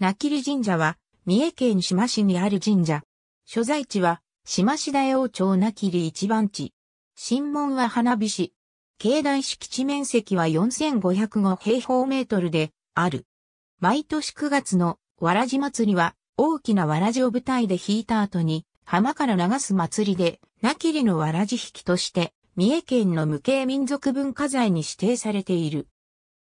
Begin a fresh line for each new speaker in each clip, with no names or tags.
なきり神社は、三重県島市にある神社。所在地は、島市大王町なきり一番地。神門は花火市。境内敷地面積は4505平方メートルで、ある。毎年9月のわらじ祭りは、大きなわらじを舞台で引いた後に、浜から流す祭りで、なきりのわらじ引きとして、三重県の無形民族文化財に指定されている。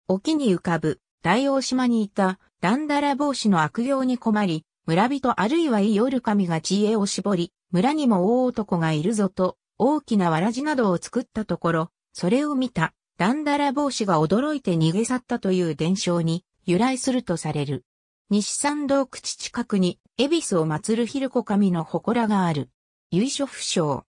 沖に浮かぶ大王島にいたダンダラ帽子の悪行に困り、村人あるいはい夜神が知恵を絞り、村にも大男がいるぞと、大きなわらじなどを作ったところ、それを見た、ダンダラ帽子が驚いて逃げ去ったという伝承に由来するとされる。西山洞口近くに、恵比寿を祀る昼子神の祠がある。由緒不詳。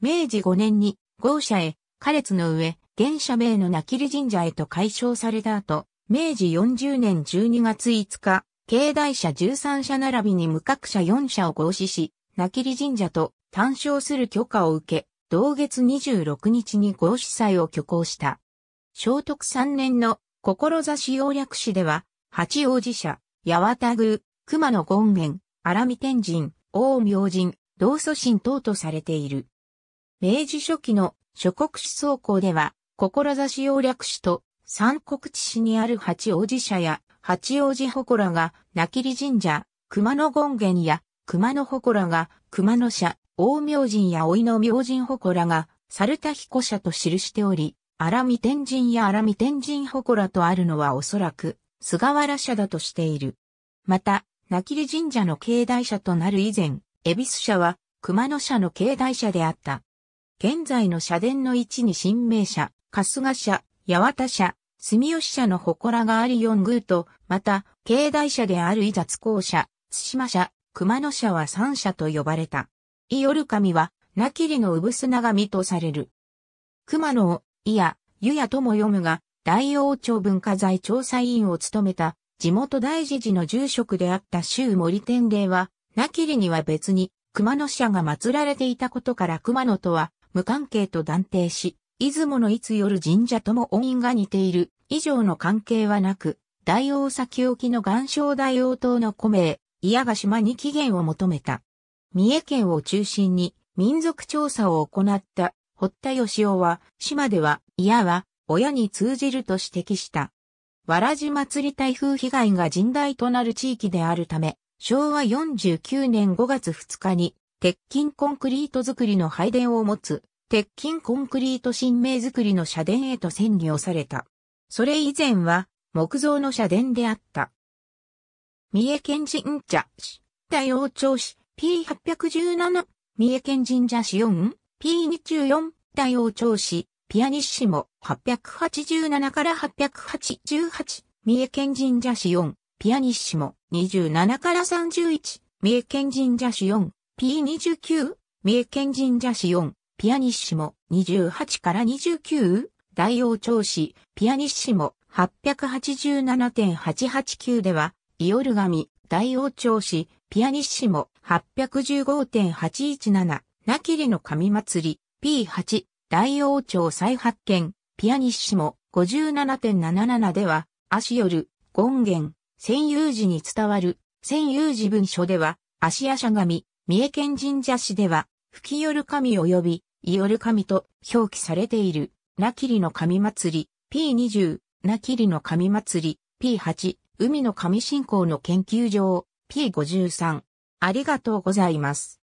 明治5年に、豪社へ、下列の上、現社名のきり神社へと改称された後、明治40年12月5日、境内社13社並びに無格社4社を合祀し、なきり神社と単勝する許可を受け、同月26日に合祀祭を挙行した。聖徳3年の志要略史では、八王子社、八幡宮、熊野権現、荒見天神、大明神、道祖神等とされている。明治初期の諸国史総合では、志要略史と三国地市にある八王子社や八王子祠がきり神社、熊野権現や熊野祠が熊野社、大明神や老いの明神祠が猿田彦社と記しており、荒見天神や荒見天神祠とあるのはおそらく菅原社だとしている。また、きり神社の境内社となる以前、恵比寿社は熊野社の境内社であった。現在の社殿の位置に新名社、春日社、八幡社、住吉社の祠があり四宮と、また、境内社である伊雑公社、津島社、熊野社は三社と呼ばれた。伊夜神は、なきりの産が神とされる。熊野を、伊や、湯やとも読むが、大王朝文化財調査委員を務めた、地元大寺寺の住職であった周森天霊は、なきりには別に、熊野社が祀られていたことから熊野とは無関係と断定し、出雲のいつ夜神社とも音韻が似ている、以上の関係はなく、大王置沖の岩礁大王島の古名、矢が島に起源を求めた。三重県を中心に民族調査を行った堀田義雄は、島では、矢は、親に通じると指摘した。わらじ祭り台風被害が甚大となる地域であるため、昭和49年5月2日に、鉄筋コンクリート造りの拝殿を持つ鉄筋コンクリート神明作りの社殿へと遷移をされた。それ以前は木造の社殿であった。三重県神社市、大王町市、P817、三重県神社市 4? P24 大王朝市、ピアニッシモ887から888、三重県神社市4、ピアニッシモ27から31、三重県神社市 4P29、三重県神社市4、ピアニッシモ28から 29? 大王調子、ピアニッシモ887.889では、イオルガミ、大王調子、ピアニッシモ815.817、ナキリの神祭り、P8、大王朝再発見、ピアニッシモ57.77では、アシヨル、ゴンゲン、千有寺に伝わる、千有寺文書では、芦屋社神、三重県神社市では、吹き寄る神及び、イオル神と表記されている、ナキリの神祭り、P20、ナキリの神祭り、P8、海の神信仰の研究所、P53。ありがとうございます。